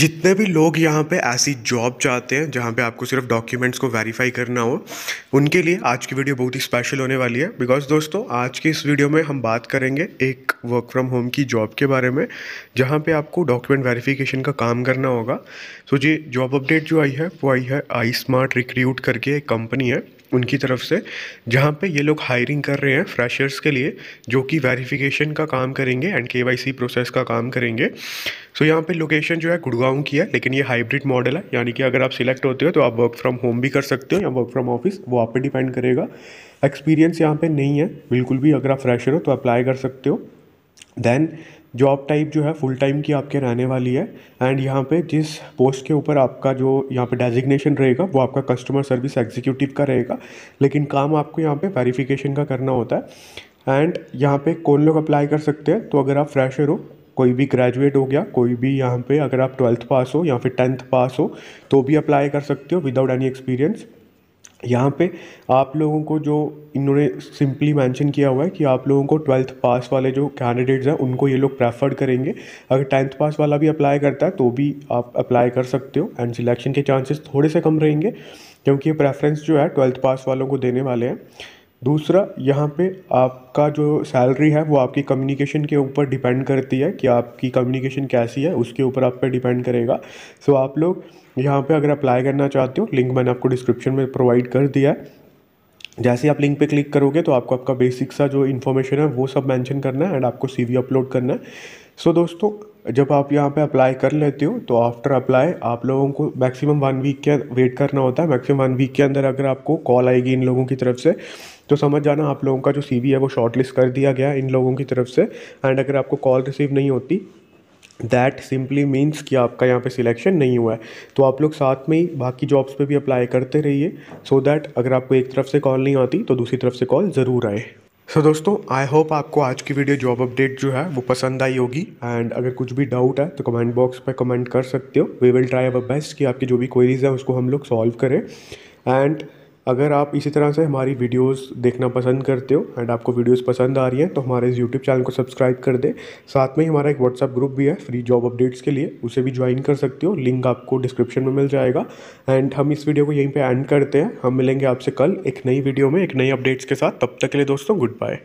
जितने भी लोग यहाँ पे ऐसी जॉब चाहते हैं जहाँ पे आपको सिर्फ डॉक्यूमेंट्स को वेरीफाई करना हो उनके लिए आज की वीडियो बहुत ही स्पेशल होने वाली है बिकॉज दोस्तों आज की इस वीडियो में हम बात करेंगे एक वर्क फ्रॉम होम की जॉब के बारे में जहाँ पे आपको डॉक्यूमेंट वेरिफिकेशन का काम करना होगा सो जी जॉब अपडेट जो आई है वो आई है आई स्मार्ट रिक्रूट करके एक कंपनी है उनकी तरफ से जहाँ पे ये लोग हायरिंग कर रहे हैं फ्रेशर्स के लिए जो कि वेरिफिकेशन का काम करेंगे एंड के प्रोसेस का काम करेंगे सो so, यहाँ पे लोकेशन जो है गुड़गांव की है लेकिन ये हाइब्रिड मॉडल है यानी कि अगर आप सिलेक्ट होते हो तो आप वर्क फ्रॉम होम भी कर सकते हो या वर्क फ्रॉम ऑफिस वो आप पे डिपेंड करेगा एक्सपीरियंस यहाँ पे नहीं है बिल्कुल भी अगर आप फ्रेशर हो तो अप्लाई कर सकते हो देन जॉब टाइप जो है फुल टाइम की आपके रहने वाली है एंड यहाँ पे जिस पोस्ट के ऊपर आपका जो यहाँ पे डेजिग्नेशन रहेगा वो आपका कस्टमर सर्विस एग्जीक्यूटिव का रहेगा लेकिन काम आपको यहाँ पे वेरिफिकेशन का करना होता है एंड यहाँ पे कौन लोग अप्लाई कर सकते हैं तो अगर आप फ्रेशर हो कोई भी ग्रेजुएट हो गया कोई भी यहाँ पे अगर आप ट्वेल्थ पास हो या फिर टेंथ पास हो तो भी अप्लाई कर सकते हो विदाउट एनी एक्सपीरियंस यहाँ पे आप लोगों को जो इन्होंने सिंपली मेंशन किया हुआ है कि आप लोगों को ट्वेल्थ पास वाले जो कैंडिडेट्स हैं उनको ये लोग प्रेफर्ड करेंगे अगर टेंथ पास वाला भी अप्लाई करता है तो भी आप अप्लाई कर सकते हो एंड सिलेक्शन के चांसेस थोड़े से कम रहेंगे क्योंकि ये प्रेफरेंस जो है ट्वेल्थ पास वालों को देने वाले हैं दूसरा यहाँ पे आपका जो सैलरी है वो आपकी कम्युनिकेशन के ऊपर डिपेंड करती है कि आपकी कम्युनिकेशन कैसी है उसके ऊपर आप पे डिपेंड करेगा सो so, आप लोग यहाँ पे अगर अप्लाई करना चाहते हो लिंक मैंने आपको डिस्क्रिप्शन में प्रोवाइड कर दिया है जैसे आप लिंक पे क्लिक करोगे तो आपको आपका बेसिक सा जो इन्फॉर्मेशन है वो सब मैंशन करना है एंड आपको सी अपलोड करना है सो so, दोस्तों जब आप यहाँ पे अप्लाई कर लेते हो तो आफ्टर अप्लाई आप लोगों को मैक्सिमम वन वीक के वेट करना होता है मैक्सिमम वन वीक के अंदर अगर आपको कॉल आएगी इन लोगों की तरफ से तो समझ जाना आप लोगों का जो सी है वो शॉर्ट लिस्ट कर दिया गया इन लोगों की तरफ से एंड अगर आपको कॉल रिसीव नहीं होती दैट सिंपली मीन्स कि आपका यहाँ पे सिलेक्शन नहीं हुआ है तो आप लोग साथ में ही बाकी जॉब्स पे भी अप्लाई करते रहिए सो so दैट अगर आपको एक तरफ से कॉल नहीं आती तो दूसरी तरफ से कॉल ज़रूर आए सो so, दोस्तों आई होप आपको आज की वीडियो जॉब अपडेट जो है वो पसंद आई होगी एंड अगर कुछ भी डाउट है तो कमेंट बॉक्स पर कमेंट कर सकते हो we will try our best कि आपकी जो भी क्वेरीज है उसको हम लोग सॉल्व करें एंड अगर आप इसी तरह से हमारी वीडियोस देखना पसंद करते हो एंड आपको वीडियोस पसंद आ रही हैं तो हमारे इस यूट्यूब चैनल को सब्सक्राइब कर दे साथ में ही हमारा एक व्हाट्सअप ग्रुप भी है फ्री जॉब अपडेट्स के लिए उसे भी ज्वाइन कर सकते हो लिंक आपको डिस्क्रिप्शन में मिल जाएगा एंड हम इस वीडियो को यहीं पर एंड करते हैं हम मिलेंगे आपसे कल एक नई वीडियो में एक नई अपडेट्स के साथ तब तक के लिए दोस्तों गुड बाय